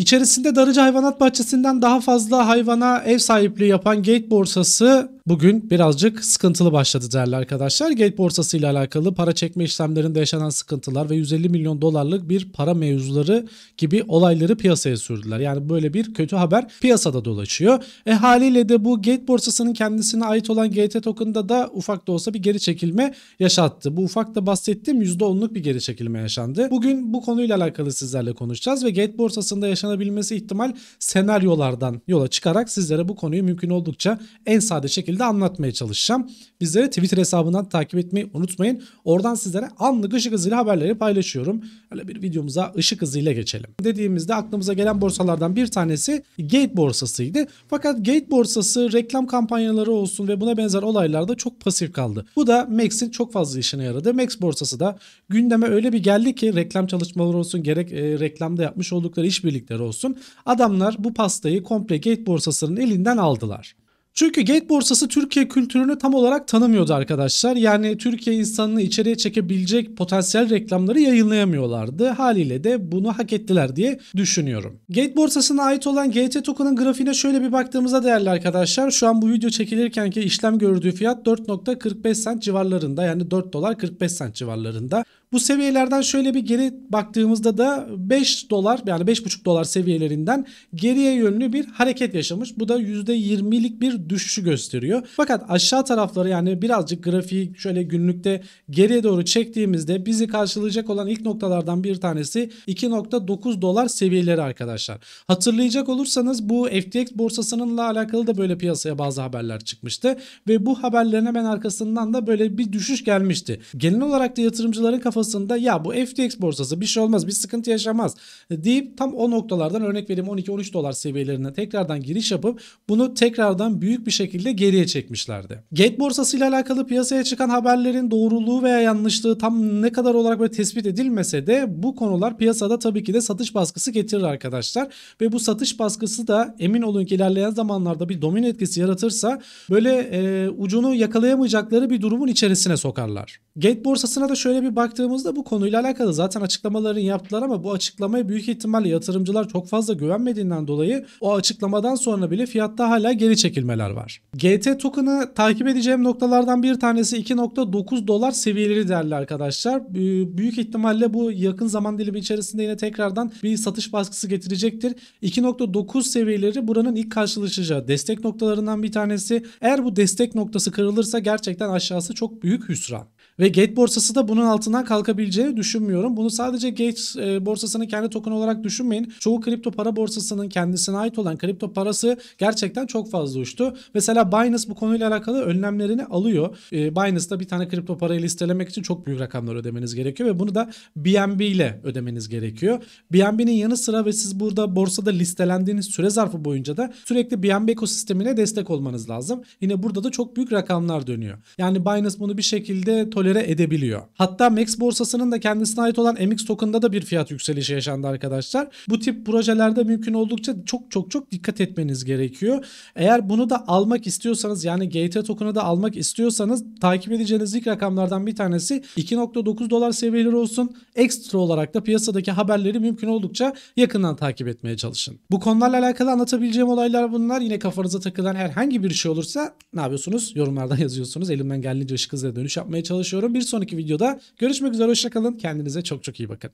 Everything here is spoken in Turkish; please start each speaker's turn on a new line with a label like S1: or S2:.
S1: İçerisinde Darıcı Hayvanat Bahçesi'nden daha fazla hayvana ev sahipliği yapan Gate Borsası bugün birazcık sıkıntılı başladı değerli arkadaşlar. Gate borsası ile alakalı para çekme işlemlerinde yaşanan sıkıntılar ve 150 milyon dolarlık bir para mevzuları gibi olayları piyasaya sürdüler. Yani böyle bir kötü haber piyasada dolaşıyor. E haliyle de bu Gate borsasının kendisine ait olan GT token'da da ufak da olsa bir geri çekilme yaşattı. Bu ufak da bahsettiğim %10'luk bir geri çekilme yaşandı. Bugün bu konuyla alakalı sizlerle konuşacağız ve Gate borsasında yaşanabilmesi ihtimal senaryolardan yola çıkarak sizlere bu konuyu mümkün oldukça en sade şekilde şekilde anlatmaya çalışacağım. Bizleri Twitter hesabından takip etmeyi unutmayın. Oradan sizlere anlık ışık hızıyla haberleri paylaşıyorum. Böyle bir videomuza ışık hızıyla geçelim. Dediğimizde aklımıza gelen borsalardan bir tanesi Gate borsasıydı. Fakat Gate borsası reklam kampanyaları olsun ve buna benzer olaylarda çok pasif kaldı. Bu da Max'in çok fazla işine yaradı. Max borsası da gündeme öyle bir geldi ki reklam çalışmaları olsun gerek e, reklamda yapmış oldukları işbirlikleri olsun. Adamlar bu pastayı komple Gate borsasının elinden aldılar. Çünkü Gate borsası Türkiye kültürünü tam olarak tanımıyordu arkadaşlar. Yani Türkiye insanını içeriye çekebilecek potansiyel reklamları yayınlayamıyorlardı. Haliyle de bunu hak ettiler diye düşünüyorum. Gate borsasına ait olan GT token'ın grafiğine şöyle bir baktığımızda değerli arkadaşlar. Şu an bu video çekilirken ki işlem gördüğü fiyat 4.45 cent civarlarında yani 4 dolar 45 cent civarlarında. Bu seviyelerden şöyle bir geri baktığımızda da 5 dolar yani 5,5 dolar seviyelerinden geriye yönlü bir hareket yaşamış. Bu da %20'lik bir düşüşü gösteriyor. Fakat aşağı tarafları yani birazcık grafiği şöyle günlükte geriye doğru çektiğimizde bizi karşılayacak olan ilk noktalardan bir tanesi 2.9 dolar seviyeleri arkadaşlar. Hatırlayacak olursanız bu FTX borsasınınla alakalı da böyle piyasaya bazı haberler çıkmıştı ve bu haberlerin hemen arkasından da böyle bir düşüş gelmişti. Genel olarak da yatırımcıların kafası kafasında ya bu FTX borsası bir şey olmaz bir sıkıntı yaşamaz deyip tam o noktalardan örnek vereyim 12-13 dolar seviyelerine tekrardan giriş yapıp bunu tekrardan büyük bir şekilde geriye çekmişlerdi. Gate borsası ile alakalı piyasaya çıkan haberlerin doğruluğu veya yanlışlığı tam ne kadar olarak böyle tespit edilmese de bu konular piyasada tabii ki de satış baskısı getirir arkadaşlar ve bu satış baskısı da emin olun ki ilerleyen zamanlarda bir domino etkisi yaratırsa böyle e, ucunu yakalayamayacakları bir durumun içerisine sokarlar. Gate borsasına da şöyle bir baktığımız baktığımızda bu konuyla alakalı zaten açıklamalarını yaptılar ama bu açıklamaya büyük ihtimalle yatırımcılar çok fazla güvenmediğinden dolayı o açıklamadan sonra bile fiyatta hala geri çekilmeler var. GT token'ı takip edeceğim noktalardan bir tanesi 2.9 dolar seviyeleri değerli arkadaşlar. Büyük ihtimalle bu yakın zaman dilimi içerisinde yine tekrardan bir satış baskısı getirecektir. 2.9 seviyeleri buranın ilk karşılaşacağı destek noktalarından bir tanesi. Eğer bu destek noktası kırılırsa gerçekten aşağısı çok büyük hüsran. Ve get borsası da bunun altından kalkabileceğini düşünmüyorum. Bunu sadece Gates e, borsasının kendi token olarak düşünmeyin. Çoğu kripto para borsasının kendisine ait olan kripto parası gerçekten çok fazla uçtu. Mesela Binance bu konuyla alakalı önlemlerini alıyor. E, Binance'da bir tane kripto parayı listelemek için çok büyük rakamlar ödemeniz gerekiyor ve bunu da BNB ile ödemeniz gerekiyor. BNB'nin yanı sıra ve siz burada borsada listelendiğiniz süre zarfı boyunca da sürekli BNB ekosistemine destek olmanız lazım. Yine burada da çok büyük rakamlar dönüyor. Yani Binance bunu bir şekilde tolere edebiliyor. Hatta Max Borsa borsasının da kendisine ait olan MX token'da da bir fiyat yükselişi yaşandı arkadaşlar. Bu tip projelerde mümkün oldukça çok çok çok dikkat etmeniz gerekiyor. Eğer bunu da almak istiyorsanız yani GT token'ı da almak istiyorsanız takip edeceğiniz ilk rakamlardan bir tanesi 2.9 dolar seviyeleri olsun. Ekstra olarak da piyasadaki haberleri mümkün oldukça yakından takip etmeye çalışın. Bu konularla alakalı anlatabileceğim olaylar bunlar. Yine kafanıza takılan herhangi bir şey olursa ne yapıyorsunuz? Yorumlardan yazıyorsunuz. Elimden geldiğince ışık hızla dönüş yapmaya çalışıyorum. Bir sonraki videoda görüşmek üzere üzere hoşçakalın. Kendinize çok çok iyi bakın.